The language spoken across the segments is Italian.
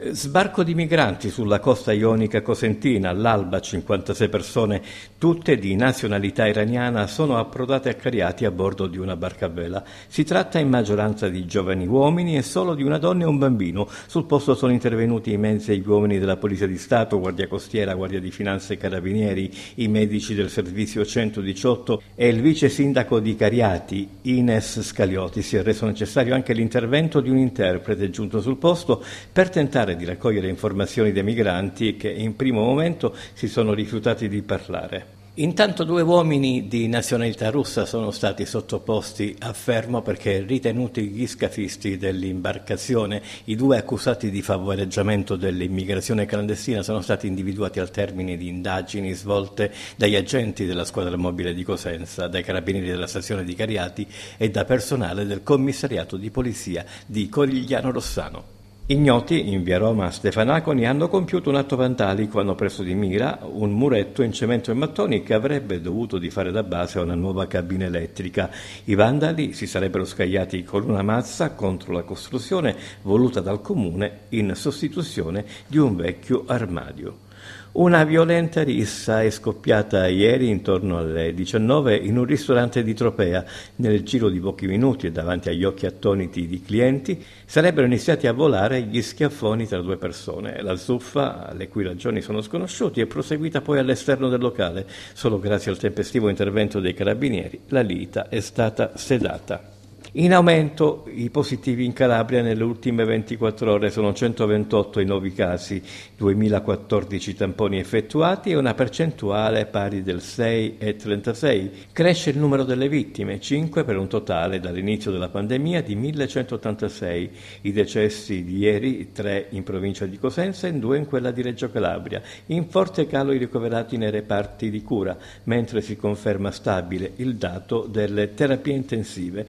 Sbarco di migranti sulla costa ionica cosentina, all'alba 56 persone, tutte di nazionalità iraniana, sono approdate a Cariati a bordo di una barca a vela. Si tratta in maggioranza di giovani uomini e solo di una donna e un bambino. Sul posto sono intervenuti i mezzi e gli uomini della Polizia di Stato, Guardia Costiera, Guardia di Finanza e Carabinieri, i medici del servizio 118 e il vice sindaco di Cariati, Ines Scalioti. Si è reso necessario anche l'intervento di un interprete giunto sul posto per tentare parlare, di raccogliere informazioni dei migranti che in primo momento si sono rifiutati di parlare. Intanto due uomini di nazionalità russa sono stati sottoposti a fermo perché ritenuti gli scafisti dell'imbarcazione. I due accusati di favoreggiamento dell'immigrazione clandestina sono stati individuati al termine di indagini svolte dagli agenti della squadra mobile di Cosenza, dai carabinieri della stazione di Cariati e da personale del commissariato di polizia di Corigliano Rossano. Ignoti in via Roma Stefanaconi hanno compiuto un atto vandalico, hanno preso di mira un muretto in cemento e mattoni che avrebbe dovuto di fare da base a una nuova cabina elettrica. I vandali si sarebbero scagliati con una mazza contro la costruzione voluta dal comune in sostituzione di un vecchio armadio. Una violenta rissa è scoppiata ieri intorno alle 19 in un ristorante di Tropea. Nel giro di pochi minuti e davanti agli occhi attoniti di clienti sarebbero iniziati a volare gli schiaffoni tra due persone. La zuffa, le cui ragioni sono sconosciute, è proseguita poi all'esterno del locale. Solo grazie al tempestivo intervento dei carabinieri la lita è stata sedata. In aumento i positivi in Calabria nelle ultime 24 ore sono 128 i nuovi casi, 2014 tamponi effettuati e una percentuale pari del 6,36. Cresce il numero delle vittime, 5 per un totale dall'inizio della pandemia di 1186. I decessi di ieri, 3 in provincia di Cosenza e 2 in quella di Reggio Calabria. In forte calo i ricoverati nei reparti di cura, mentre si conferma stabile il dato delle terapie intensive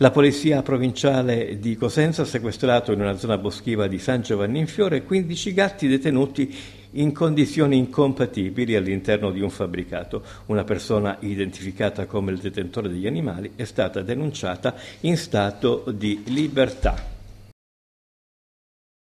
la polizia provinciale di Cosenza ha sequestrato in una zona boschiva di San Giovanni in Fiore 15 gatti detenuti in condizioni incompatibili all'interno di un fabbricato. Una persona identificata come il detentore degli animali è stata denunciata in stato di libertà.